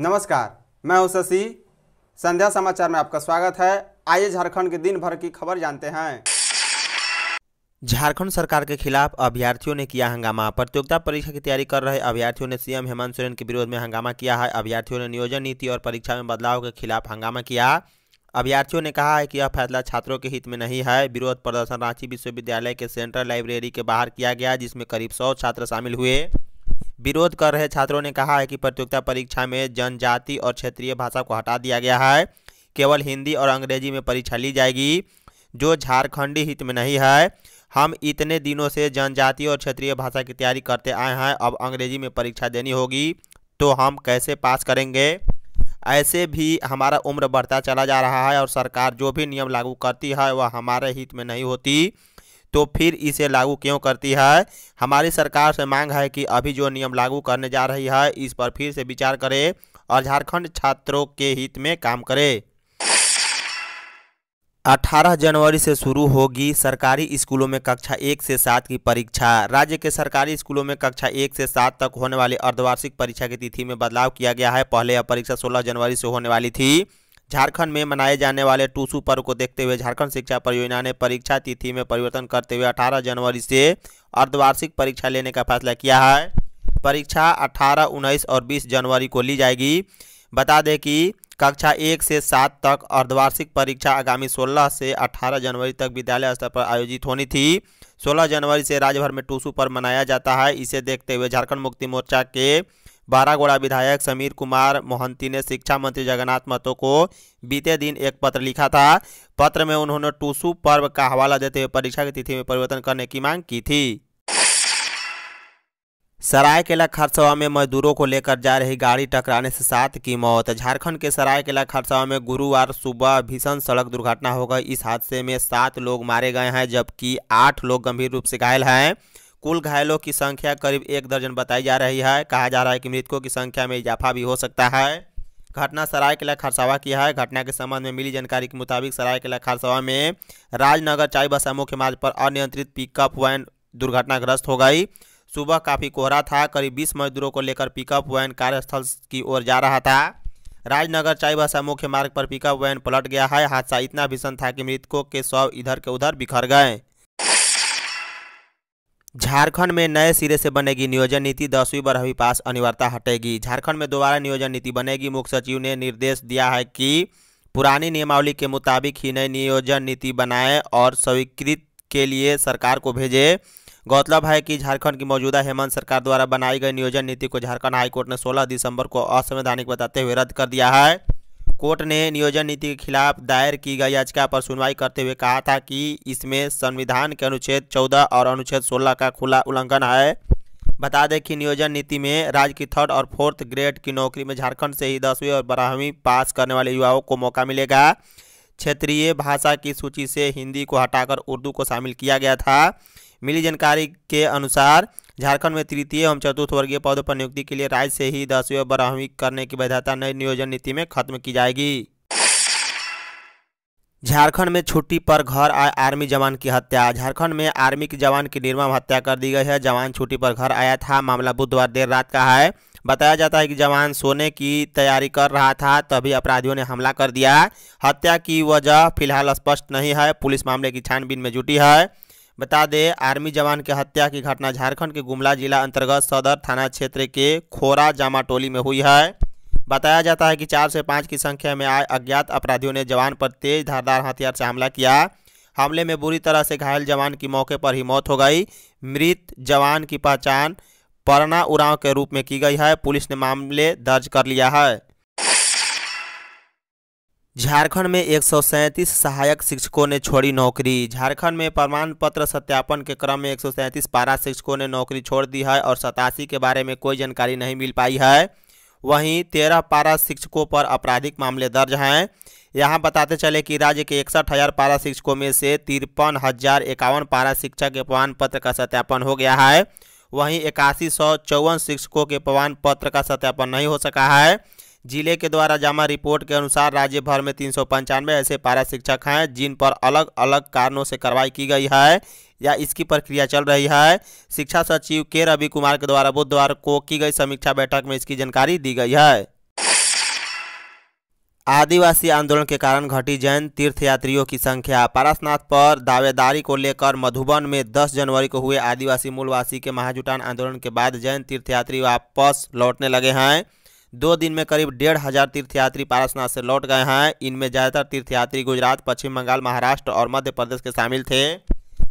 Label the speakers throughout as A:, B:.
A: नमस्कार मैं हूं शशि संध्या समाचार में आपका स्वागत है आइए झारखंड के दिन भर की खबर जानते हैं झारखंड सरकार के खिलाफ अभ्यर्थियों ने किया हंगामा प्रतियोगिता परीक्षा की तैयारी कर रहे अभ्यर्थियों ने सीएम हेमंत सोरेन के विरोध में हंगामा किया है अभ्यर्थियों ने नियोजन नीति और परीक्षा में बदलाव के खिलाफ हंगामा किया अभ्यर्थियों ने कहा है कि यह फैसला छात्रों के हित में नहीं है विरोध प्रदर्शन रांची विश्वविद्यालय के सेंट्रल लाइब्रेरी के बाहर किया गया जिसमें करीब सौ छात्र शामिल हुए विरोध कर रहे छात्रों ने कहा है कि प्रतियोगिता परीक्षा में जनजाति और क्षेत्रीय भाषा को हटा दिया गया है केवल हिंदी और अंग्रेजी में परीक्षा ली जाएगी जो झारखंडी हित में नहीं है हम इतने दिनों से जनजाति और क्षेत्रीय भाषा की तैयारी करते आए हैं अब अंग्रेजी में परीक्षा देनी होगी तो हम कैसे पास करेंगे ऐसे भी हमारा उम्र बढ़ता चला जा रहा है और सरकार जो भी नियम लागू करती है वह हमारे हित में नहीं होती तो फिर इसे लागू क्यों करती है हमारी सरकार से मांग है कि अभी जो नियम लागू करने जा रही है इस पर फिर से विचार करे और झारखंड छात्रों के हित में काम करे 18 जनवरी से शुरू होगी सरकारी स्कूलों में कक्षा एक से सात की परीक्षा राज्य के सरकारी स्कूलों में कक्षा एक से सात तक होने वाली अर्धवार्षिक परीक्षा की तिथि में बदलाव किया गया है पहले यह परीक्षा 16 जनवरी से होने वाली थी झारखंड में मनाए जाने वाले टूसू पर्व को देखते हुए झारखंड शिक्षा परियोजना ने परीक्षा तिथि में परिवर्तन करते हुए अठारह जनवरी से अर्धवार्षिक परीक्षा लेने का फैसला किया है परीक्षा अठारह उन्नीस और बीस जनवरी को ली जाएगी बता दें कि कक्षा एक से सात तक अर्धवार्षिक परीक्षा आगामी 16 से 18 जनवरी तक विद्यालय स्तर पर आयोजित होनी थी 16 जनवरी से राज्यभर में टूसू पर मनाया जाता है इसे देखते हुए झारखंड मुक्ति मोर्चा के बारागोड़ा विधायक समीर कुमार मोहंती ने शिक्षा मंत्री जगन्नाथ महतो को बीते दिन एक पत्र लिखा था पत्र में उन्होंने टूसू पर्व का हवाला देते हुए परीक्षा की तिथि में परिवर्तन करने की मांग की थी सरायकेला खरसवा में मजदूरों को लेकर जा रही गाड़ी टकराने से सात की मौत झारखंड के सरायकेला खरसवा में गुरुवार सुबह भीषण सड़क दुर्घटना हो गई इस हादसे में सात लोग मारे गए हैं जबकि आठ लोग गंभीर रूप से घायल हैं कुल घायलों की संख्या करीब एक दर्जन बताई जा रही है कहा जा रहा है कि मृतकों की संख्या में इजाफा भी हो सकता है घटना सरायकेला खरसावा की है घटना के संबंध में मिली जानकारी के मुताबिक सरायकेला खरसावा में राजनगर चाईबसा मुख्य मार्ग पर अनियंत्रित पिकअप वैन दुर्घटनाग्रस्त हो गई सुबह काफ़ी कोहरा था करीब बीस मजदूरों को लेकर पिकअप वैन कार्यस्थल की ओर जा रहा था राजनगर चाईबासा मुख्य मार्ग पर पिकअप वैन पलट गया है हादसा इतना भीषण था कि मृतकों के शव इधर के उधर बिखर गए झारखंड में नए सिरे से बनेगी नियोजन नीति दसवीं बारहवीं पास अनिवार्यता हटेगी झारखंड में दोबारा नियोजन नीति बनेगी मुख्य सचिव ने निर्देश दिया है कि पुरानी नियमावली के मुताबिक ही नई नियोजन नीति बनाए और स्वीकृत के लिए सरकार को भेजे गौरतलब है कि झारखंड की मौजूदा हेमंत सरकार द्वारा बनाई गई नियोजन नीति को झारखंड हाईकोर्ट ने 16 दिसंबर को असंवैधानिक बताते हुए रद्द कर दिया है कोर्ट ने नियोजन नीति के खिलाफ दायर की गई याचिका पर सुनवाई करते हुए कहा था कि इसमें संविधान के अनुच्छेद 14 और अनुच्छेद 16 का खुला उल्लंघन है बता दें कि नियोजन नीति में राज्य की थर्ड और फोर्थ ग्रेड की नौकरी में झारखंड से ही दसवीं और बारहवीं पास करने वाले युवाओं को मौका मिलेगा क्षेत्रीय भाषा की सूची से हिंदी को हटाकर उर्दू को शामिल किया गया था मिली जानकारी के अनुसार झारखंड में तृतीय एवं चतुर्थ वर्गीय पदों पर नियुक्ति के लिए राज्य से ही दसवीं और बारहवीं करने की वैधता नई नियोजन नीति में खत्म की जाएगी झारखंड में छुट्टी पर घर आए आर्मी जवान की हत्या झारखंड में आर्मी के जवान की निर्मम हत्या कर दी गई है जवान छुट्टी पर घर आया था मामला बुधवार देर रात का है बताया जाता है कि जवान सोने की तैयारी कर रहा था तभी अपराधियों ने हमला कर दिया हत्या की वजह फिलहाल स्पष्ट नहीं है पुलिस मामले की छानबीन में जुटी है बता दें आर्मी जवान के हत्या की घटना झारखंड के गुमला जिला अंतर्गत सदर थाना क्षेत्र के खोरा जामा टोली में हुई है बताया जाता है कि चार से पाँच की संख्या में आए अज्ञात अपराधियों ने जवान पर तेज धारदार हथियार से हमला किया हमले में बुरी तरह से घायल जवान की मौके पर ही मौत हो गई मृत जवान की पहचान परना उड़ाव के रूप में की गई है पुलिस ने मामले दर्ज कर लिया है झारखंड में एक सहायक शिक्षकों ने छोड़ी नौकरी झारखंड में प्रमाण पत्र सत्यापन के क्रम में एक पारा शिक्षकों ने नौकरी छोड़ दी है और सतासी के बारे में कोई जानकारी नहीं मिल पाई है वहीं तेरह पारा शिक्षकों पर आपराधिक मामले दर्ज हैं यहां बताते चले कि राज्य के इकसठ हज़ार पारा शिक्षकों में से तिरपन हज़ार इक्यावन पारा शिक्षक के प्रमाण पत्र का सत्यापन हो गया है वहीं इक्यासी सौ चौवन शिक्षकों के प्रमाण पत्र का सत्यापन नहीं हो सका है जिले के द्वारा जमा रिपोर्ट के अनुसार राज्य भर में तीन सौ पंचानवे ऐसे पारा शिक्षक हैं जिन पर अलग अलग कारणों से कार्रवाई की गई है या इसकी प्रक्रिया चल रही है शिक्षा सचिव के रवि कुमार के द्वारा बुधवार को की गई समीक्षा बैठक में इसकी जानकारी दी गई है आदिवासी आंदोलन के कारण घटी जैन तीर्थयात्रियों की संख्या पारसनाथ पर दावेदारी को लेकर मधुबन में 10 जनवरी को हुए आदिवासी मूलवासी के महाजुटान आंदोलन के बाद जैन तीर्थयात्री वापस लौटने लगे हैं दो दिन में करीब डेढ़ हजार तीर्थयात्री पारसनाथ से लौट गए हैं इनमें ज़्यादातर तीर्थयात्री गुजरात पश्चिम बंगाल महाराष्ट्र और मध्य प्रदेश के शामिल थे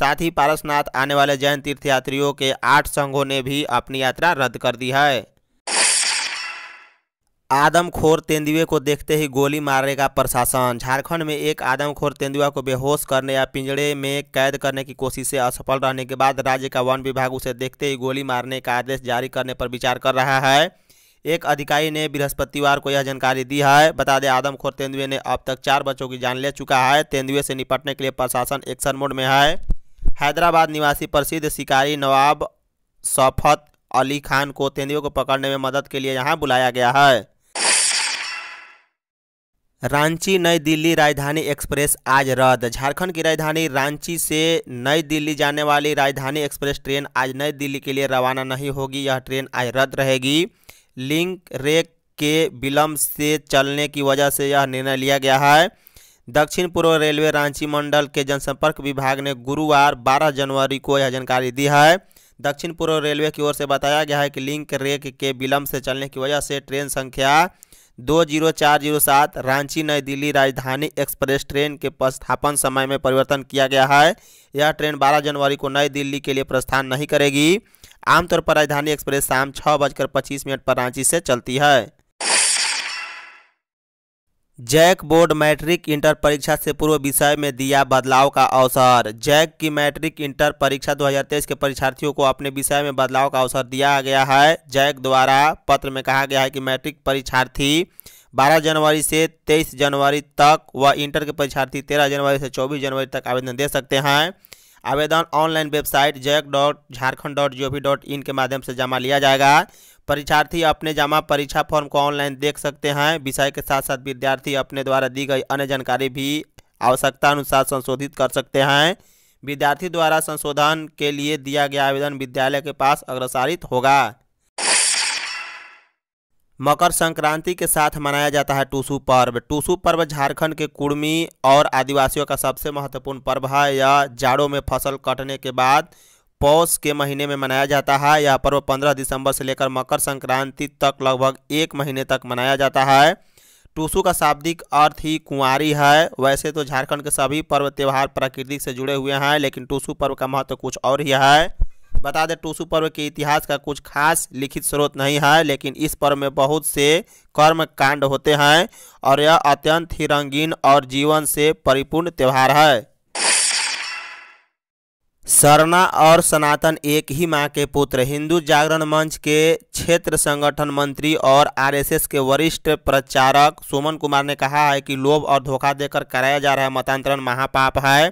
A: साथ ही पारसनाथ आने वाले जैन तीर्थयात्रियों के आठ संघों ने भी अपनी यात्रा रद्द कर दी है आदमखोर तेंदुए को देखते ही गोली मारेगा प्रशासन झारखंड में एक आदमखोर तेंदुआ को बेहोश करने या पिंजड़े में कैद करने की कोशिश से असफल रहने के बाद राज्य का वन विभाग उसे देखते ही गोली मारने का आदेश जारी करने पर विचार कर रहा है एक अधिकारी ने बृहस्पतिवार को यह जानकारी दी है बता दें आदमखोर तेंदुए ने अब तक चार बच्चों की जान ले चुका है तेंदुए से निपटने के लिए प्रशासन एक्शन मोड में है हैदराबाद निवासी प्रसिद्ध शिकारी नवाब सफत अली खान को तेंदुए को पकड़ने में मदद के लिए यहाँ बुलाया गया है रांची नई दिल्ली राजधानी एक्सप्रेस आज रद्द झारखंड की राजधानी रांची से नई दिल्ली जाने वाली राजधानी एक्सप्रेस ट्रेन आज नई दिल्ली के लिए रवाना नहीं होगी यह ट्रेन आज रद्द रहेगी लिंक रेक के विलम्ब से चलने की वजह से यह निर्णय लिया गया है दक्षिण पूर्व रेलवे रांची मंडल के जनसंपर्क विभाग ने गुरुवार 12 जनवरी को यह जानकारी दी है दक्षिण पूर्व रेलवे की ओर से बताया गया है कि लिंक रेक के विलम्ब से चलने की वजह से ट्रेन संख्या दो जीरो चार जीरो सात रांची नई दिल्ली राजधानी एक्सप्रेस ट्रेन के प्रस्थापन समय में परिवर्तन किया गया है यह ट्रेन 12 जनवरी को नई दिल्ली के लिए प्रस्थान नहीं करेगी आमतौर पर राजधानी एक्सप्रेस शाम छः बजकर पच्चीस मिनट पर रांची से चलती है जैक बोर्ड मैट्रिक इंटर परीक्षा से पूर्व विषय में दिया बदलाव का अवसर जैक की मैट्रिक इंटर परीक्षा 2023 के परीक्षार्थियों को अपने विषय में बदलाव का अवसर दिया गया है जैक द्वारा पत्र में कहा गया है कि मैट्रिक परीक्षार्थी 12 जनवरी से 23 जनवरी तक व इंटर के परीक्षार्थी 13 जनवरी से 24 जनवरी तक आवेदन दे सकते हैं आवेदन online website JAC dot Jharkhand dot G O V dot in के माध्यम से जमा लिया जाएगा परीक्षार्थी अपने जमा परीक्षा फॉर्म को ऑनलाइन देख सकते हैं विषय के साथ साथ विद्यार्थी अपने द्वारा दी गई अन्य जानकारी भी आवश्यकता अनुसार संशोधित कर सकते हैं विद्यार्थी द्वारा संशोधन के लिए दिया गया आवेदन विद्यालय के पास अग्रसारित होगा मकर संक्रांति के साथ मनाया जाता है टूसू पर्व टूसू पर्व झारखंड के कुर्मी और आदिवासियों का सबसे महत्वपूर्ण पर्व है यह जाड़ों में फसल कटने के बाद पौष के महीने में मनाया जाता है यह पर्व 15 दिसंबर से लेकर मकर संक्रांति तक लगभग एक महीने तक मनाया जाता है टूसू का शाब्दिक अर्थ ही कुंवारी है वैसे तो झारखंड के सभी पर्व त्यौहार प्राकृतिक से जुड़े हुए हैं लेकिन टूसू पर्व का महत्व तो कुछ और ही है बता दें टूसू पर्व के इतिहास का कुछ खास लिखित स्रोत नहीं है लेकिन इस पर्व में बहुत से कर्म कांड होते हैं और यह अत्यंत ही रंगीन और जीवन से परिपूर्ण त्यौहार है सरना और सनातन एक ही मां के पुत्र हिंदू जागरण मंच के क्षेत्र संगठन मंत्री और आरएसएस के वरिष्ठ प्रचारक सुमन कुमार ने कहा है कि लोभ और धोखा देकर कराया जा रहा मतांतरण महापाप है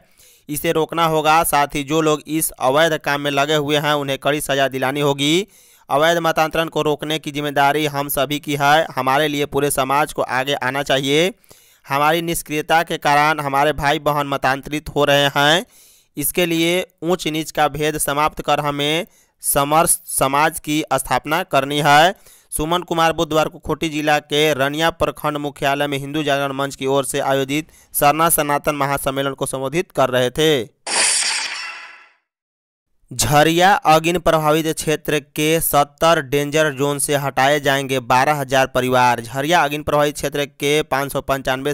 A: इसे रोकना होगा साथ ही जो लोग इस अवैध काम में लगे हुए हैं उन्हें कड़ी सजा दिलानी होगी अवैध मतांतरण को रोकने की जिम्मेदारी हम सभी की है हमारे लिए पूरे समाज को आगे आना चाहिए हमारी निष्क्रियता के कारण हमारे भाई बहन मतांतरित हो रहे हैं इसके लिए ऊंच नीच का भेद समाप्त कर हमें समर्थ समाज की स्थापना करनी है सुमन कुमार बुधवार को खोटी जिला के रनिया प्रखंड मुख्यालय में हिंदू जागरण मंच की ओर से आयोजित सरना सनातन महासम्मेलन को संबोधित कर रहे थे झरिया अग्न प्रभावित क्षेत्र के 70 डेंजर जोन से हटाए जाएंगे 12,000 परिवार झरिया अग्न प्रभावित क्षेत्र के पाँच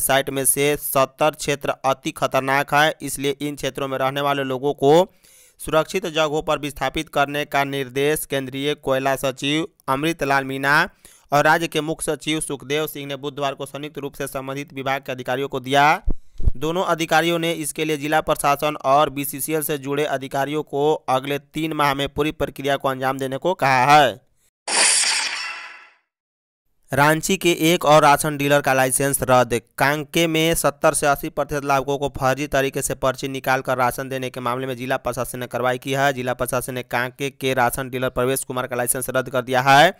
A: साइट में से 70 क्षेत्र अति खतरनाक है इसलिए इन क्षेत्रों में रहने वाले लोगों को सुरक्षित जगहों पर विस्थापित करने का निर्देश केंद्रीय कोयला सचिव अमृतलाल मीणा और राज्य के मुख्य सचिव सुखदेव सिंह ने बुधवार को संयुक्त रूप से संबंधित विभाग के अधिकारियों को दिया दोनों अधिकारियों ने इसके लिए जिला प्रशासन और बीसीसीएल से जुड़े अधिकारियों को अगले तीन माह में पूरी प्रक्रिया को अंजाम देने को कहा है रांची के एक और राशन डीलर का लाइसेंस रद्द कांके में 70 से 80 प्रतिशत लाभुकों को फर्जी तरीके से पर्ची निकालकर राशन देने के मामले में जिला प्रशासन ने कार्रवाई की है जिला प्रशासन ने कांके के राशन डीलर प्रवेश कुमार का लाइसेंस रद्द कर दिया है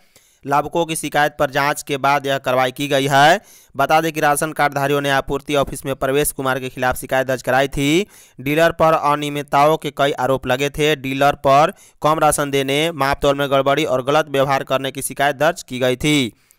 A: लाभुकों की शिकायत पर जांच के बाद यह कार्रवाई की गई है बता दें कि राशन कार्डधारियों ने आपूर्ति ऑफिस में प्रवेश कुमार के खिलाफ शिकायत दर्ज कराई थी डीलर पर अनियमितताओं के कई आरोप लगे थे डीलर पर कम राशन देने मापतौल में गड़बड़ी और गलत व्यवहार करने की शिकायत दर्ज की गई थी